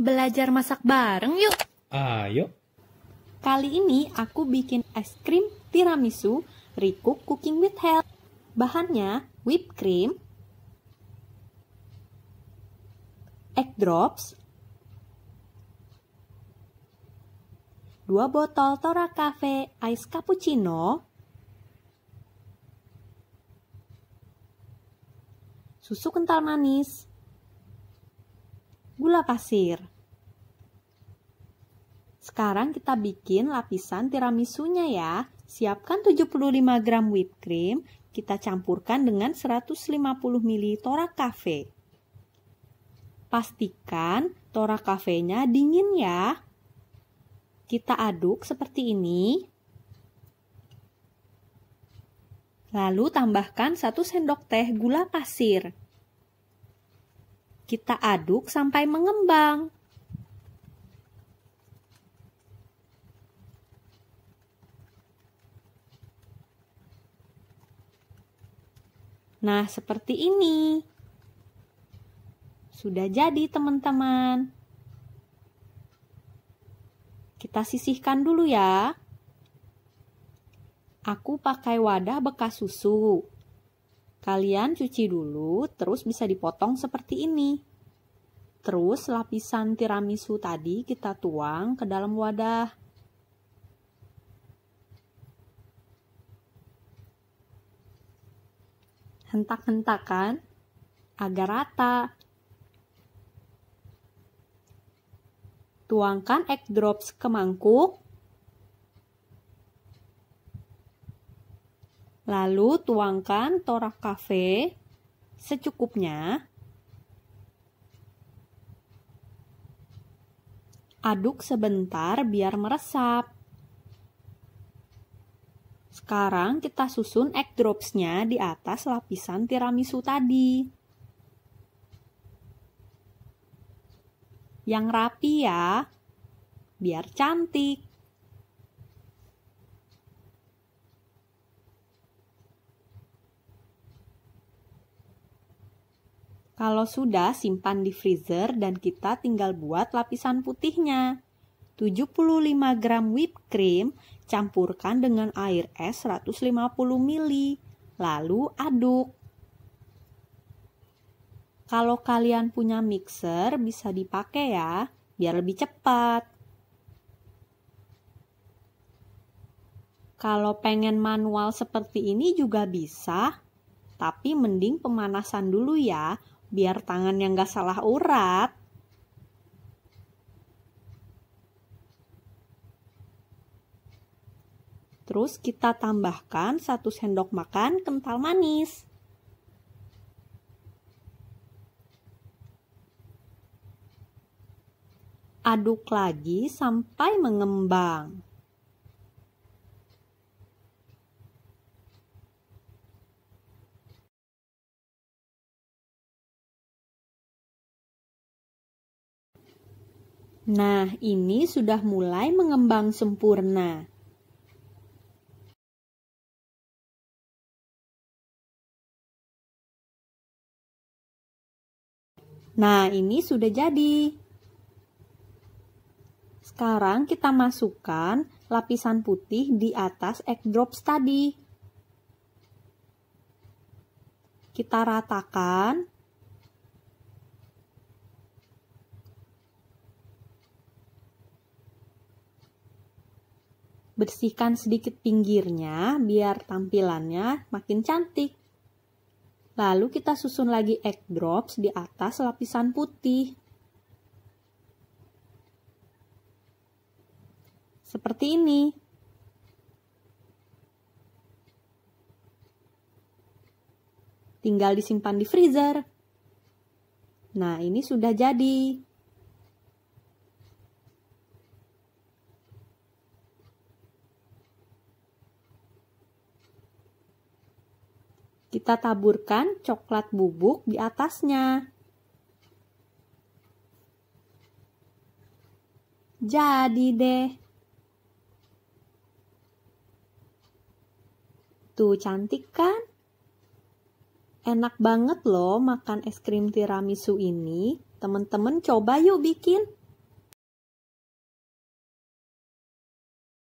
belajar masak bareng yuk. Ayo. Kali ini aku bikin es krim tiramisu Riku Cooking with Health. Bahannya whipped cream, egg drops, 2 botol Tora Cafe Ice Cappuccino, susu kental manis, gula pasir. Sekarang kita bikin lapisan tiramisunya ya. Siapkan 75 gram whipped cream, kita campurkan dengan 150 ml Tora Cafe. Pastikan Tora Cafe-nya dingin ya. Kita aduk seperti ini. Lalu tambahkan 1 sendok teh gula pasir. Kita aduk sampai mengembang. Nah, seperti ini. Sudah jadi, teman-teman. Kita sisihkan dulu ya. Aku pakai wadah bekas susu. Kalian cuci dulu, terus bisa dipotong seperti ini. Terus lapisan tiramisu tadi kita tuang ke dalam wadah. Hentak-hentakan agar rata. Tuangkan egg drops ke mangkuk Lalu tuangkan torak kafe secukupnya. Aduk sebentar biar meresap. Sekarang kita susun egg drops di atas lapisan tiramisu tadi. Yang rapi ya, biar cantik. Kalau sudah, simpan di freezer dan kita tinggal buat lapisan putihnya. 75 gram whipped cream campurkan dengan air es 150 ml, lalu aduk. Kalau kalian punya mixer bisa dipakai ya, biar lebih cepat. Kalau pengen manual seperti ini juga bisa, tapi mending pemanasan dulu ya biar tangan yang gak salah urat. Terus kita tambahkan 1 sendok makan kental manis. Aduk lagi sampai mengembang. Nah, ini sudah mulai mengembang sempurna. Nah, ini sudah jadi. Sekarang kita masukkan lapisan putih di atas egg drops tadi. Kita ratakan bersihkan sedikit pinggirnya biar tampilannya makin cantik. Lalu kita susun lagi egg drops di atas lapisan putih. Seperti ini. Tinggal disimpan di freezer. Nah, ini sudah jadi. Kita taburkan coklat bubuk di atasnya. Jadi deh. Tuh cantik kan? Enak banget loh makan es krim tiramisu ini. Teman-teman coba yuk bikin.